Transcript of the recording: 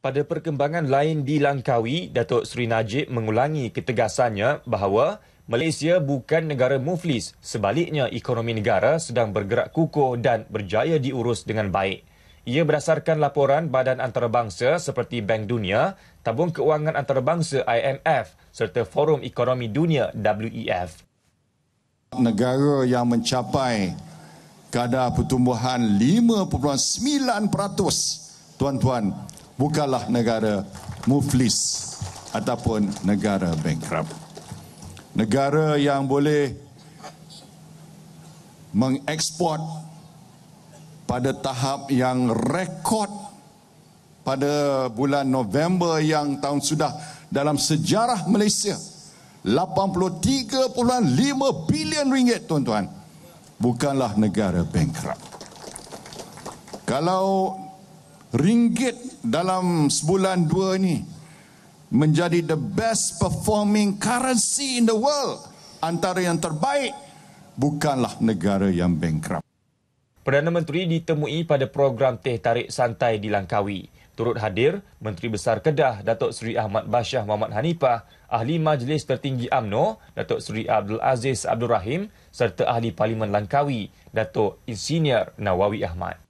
Pada perkembangan lain di Langkawi, Datuk Seri Najib mengulangi ketegasannya bahawa Malaysia bukan negara muflis. Sebaliknya, ekonomi negara sedang bergerak kukuh dan berjaya diurus dengan baik. Ia berdasarkan laporan badan antarabangsa seperti Bank Dunia, Tabung Keuangan Antarabangsa IMF serta Forum Ekonomi Dunia WEF. Negara yang mencapai kadar pertumbuhan 5.9% tuan-tuan bukalah negara muflis ataupun negara bankrupt. Negara yang boleh mengekspor pada tahap yang rekod pada bulan November yang tahun sudah dalam sejarah Malaysia 83.5 bilion ringgit tuan-tuan bukanlah negara bankrupt kalau ringgit dalam sebulan dua ini menjadi the best performing currency in the world antara yang terbaik bukanlah negara yang bankrupt. Perdana Menteri ditemui pada program teh tarik santai di Langkawi. Turut hadir Menteri Besar Kedah Datuk Seri Ahmad Bashah Muhammad Hanifah, Ahli Majlis Tertinggi AMNO Datuk Seri Abdul Aziz Abdul Rahim serta Ahli Parlimen Langkawi Datuk Insinyur Nawawi Ahmad.